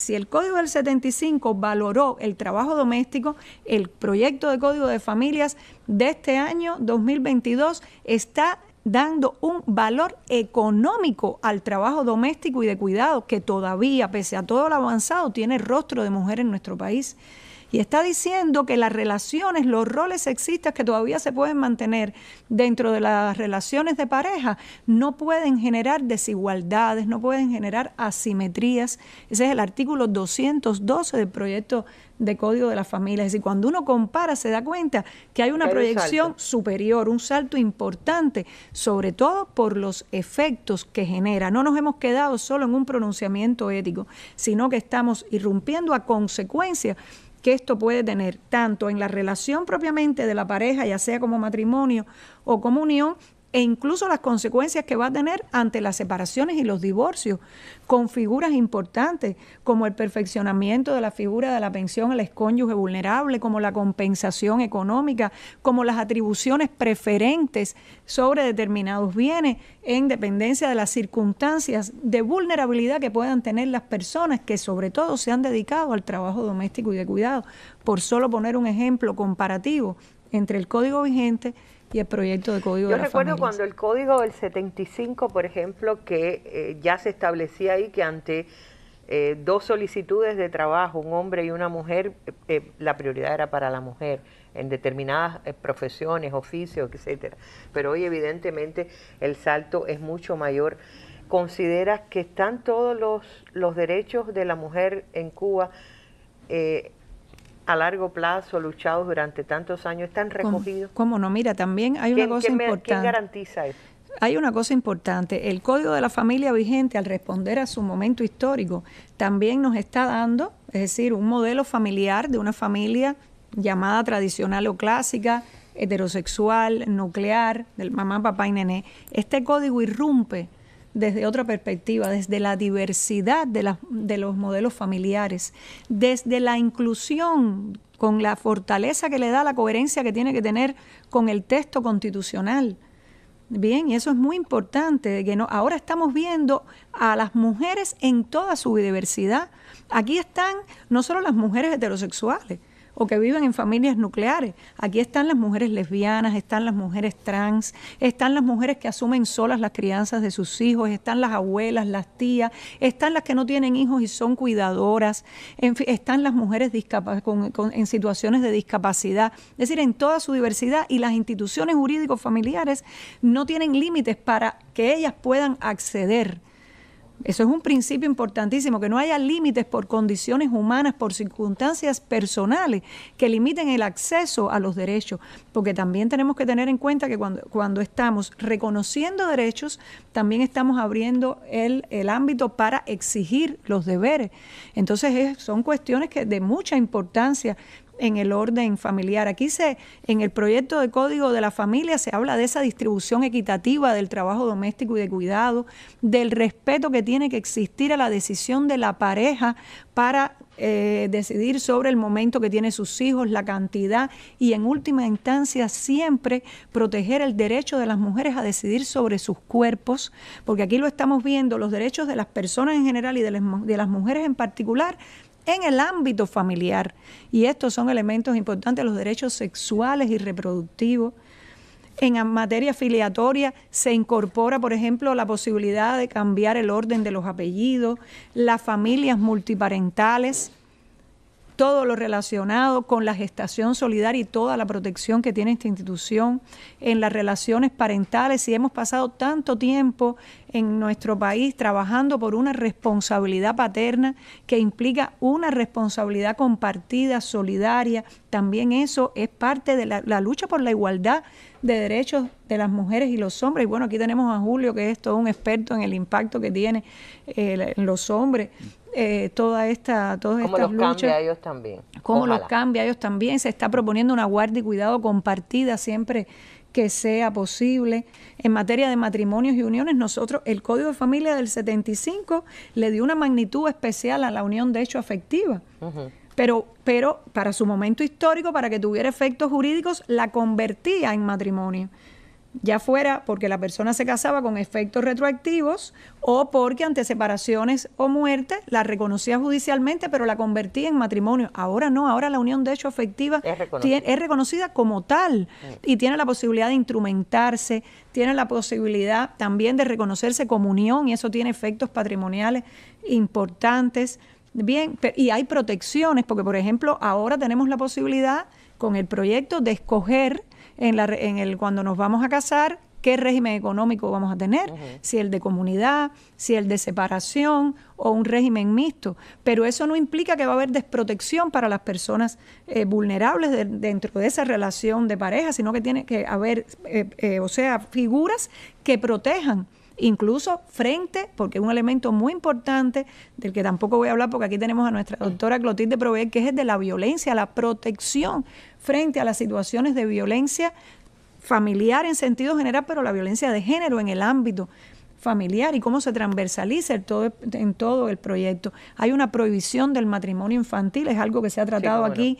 Si el Código del 75 valoró el trabajo doméstico, el proyecto de Código de Familias de este año 2022 está dando un valor económico al trabajo doméstico y de cuidado que todavía, pese a todo lo avanzado, tiene rostro de mujer en nuestro país. Y está diciendo que las relaciones, los roles sexistas que todavía se pueden mantener dentro de las relaciones de pareja, no pueden generar desigualdades, no pueden generar asimetrías. Ese es el artículo 212 del proyecto de Código de las Familias. Es decir, cuando uno compara se da cuenta que hay una proyección superior, un salto importante, sobre todo por los efectos que genera. No nos hemos quedado solo en un pronunciamiento ético, sino que estamos irrumpiendo a consecuencia que esto puede tener tanto en la relación propiamente de la pareja, ya sea como matrimonio o como unión, e incluso las consecuencias que va a tener ante las separaciones y los divorcios con figuras importantes como el perfeccionamiento de la figura de la pensión al excónyuge vulnerable, como la compensación económica, como las atribuciones preferentes sobre determinados bienes en dependencia de las circunstancias de vulnerabilidad que puedan tener las personas que sobre todo se han dedicado al trabajo doméstico y de cuidado, por solo poner un ejemplo comparativo entre el código vigente y el proyecto de código Yo recuerdo cuando el código del 75, por ejemplo, que eh, ya se establecía ahí que ante eh, dos solicitudes de trabajo, un hombre y una mujer, eh, la prioridad era para la mujer en determinadas profesiones, oficios, etcétera. Pero hoy evidentemente el salto es mucho mayor. ¿Consideras que están todos los, derechos de la mujer en Cuba a largo plazo, luchados durante tantos años, están recogidos. ¿Cómo, no? Mira, también hay una cosa importante. ¿Quién garantiza eso? Hay una cosa importante, el Código de la Familia vigente al responder a su momento histórico también nos está dando, es decir, un modelo familiar de una familia llamada tradicional o clásica, heterosexual, nuclear, del mamá, papá y nené. Este código irrumpe desde otra perspectiva, desde la diversidad de, de los modelos familiares, desde la inclusión con la fortaleza que le da la coherencia que tiene que tener con el texto constitucional. Bien, y eso es muy importante, que ahora estamos viendo a las mujeres en toda su diversidad. Aquí están no solo las mujeres heterosexuales, o que viven en familias nucleares. Aquí están las mujeres lesbianas, están las mujeres trans, están las mujeres que asumen solas las crianzas de sus hijos, están las abuelas, las tías, están las que no tienen hijos y son cuidadoras, están las mujeres en situaciones de discapacidad, es decir, en toda su diversidad y las instituciones jurídicos familiares no tienen límites para que ellas puedan acceder eso es un principio importantísimo, que no haya límites por condiciones humanas, por circunstancias personales que limiten el acceso a los derechos, porque también tenemos que tener en cuenta que cuando, estamos reconociendo derechos, también estamos abriendo el, ámbito para exigir los deberes. Entonces son cuestiones que de mucha importancia en el orden familiar. Aquí se, en el proyecto de código de la familia se habla de esa distribución equitativa del trabajo doméstico y de cuidado, del respeto que tiene que existir a la decisión de la pareja para eh, decidir sobre el momento que tiene sus hijos, la cantidad y en última instancia siempre proteger el derecho de las mujeres a decidir sobre sus cuerpos, porque aquí lo estamos viendo, los derechos de las personas en general y de las mujeres en particular en el ámbito familiar. Y estos son elementos importantes, los derechos sexuales y reproductivos. En materia filiatoria se incorpora, por ejemplo, la posibilidad de cambiar el orden de los apellidos, las familias multiparentales, todo lo relacionado con la gestación solidaria y toda la protección que tiene esta institución en las relaciones parentales. Y hemos pasado tanto tiempo en nuestro país trabajando por una responsabilidad paterna que implica una responsabilidad compartida, solidaria. También eso es parte de la, lucha por la igualdad de derechos de las mujeres y los hombres. Y bueno, aquí tenemos a Julio, que es todo un experto en el impacto que tiene eh, los hombres eh, toda esta, todas ¿Cómo los cambia ellos también? ¿Cómo los cambia ellos también? Se está proponiendo una guardia y cuidado compartida siempre que sea posible. En materia de matrimonios y uniones, nosotros, el Código de Familia del 75 le dio una magnitud especial a la unión de hecho afectiva. Pero, pero para su momento histórico, para que tuviera efectos jurídicos, la convertía en matrimonio ya fuera porque la persona se casaba con efectos retroactivos o porque ante separaciones o muerte la reconocía judicialmente, pero la convertía en matrimonio. Ahora no, ahora la unión de hecho efectiva es reconocida, como tal mm. y tiene la posibilidad de instrumentarse, tiene la posibilidad también de reconocerse como unión y eso tiene efectos patrimoniales importantes. Bien, y hay protecciones, porque por ejemplo ahora tenemos la posibilidad con el proyecto de escoger en, el, cuando nos vamos a casar, qué régimen económico vamos a tener, si el de comunidad, si el de separación o un régimen mixto. Pero eso no implica que va a haber desprotección para las personas eh, vulnerables dentro de esa relación de pareja, sino que tiene que haber, eh, eh, o sea, figuras que protejan incluso frente, porque es un elemento muy importante del que tampoco voy a hablar porque aquí tenemos a nuestra doctora Clotilde Prover, que es de la violencia, la protección frente a las situaciones de violencia familiar en sentido general, pero la violencia de género en el ámbito familiar y cómo se transversaliza el todo, en todo el proyecto. Hay una prohibición del matrimonio infantil, es algo que se ha tratado aquí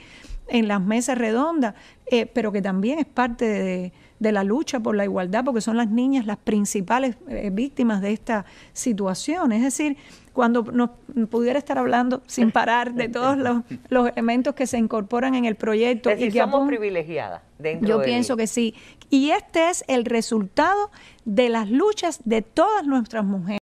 en las mesas redondas, eh, pero que también es parte de, de la lucha por la igualdad, porque son las niñas las principales eh, víctimas de esta situación. Es decir, cuando nos pudiera estar hablando sin parar de todos los, elementos que se incorporan en el proyecto. Es y que somos privilegiadas dentro Yo pienso que sí. Y este es el resultado de las luchas de todas nuestras mujeres.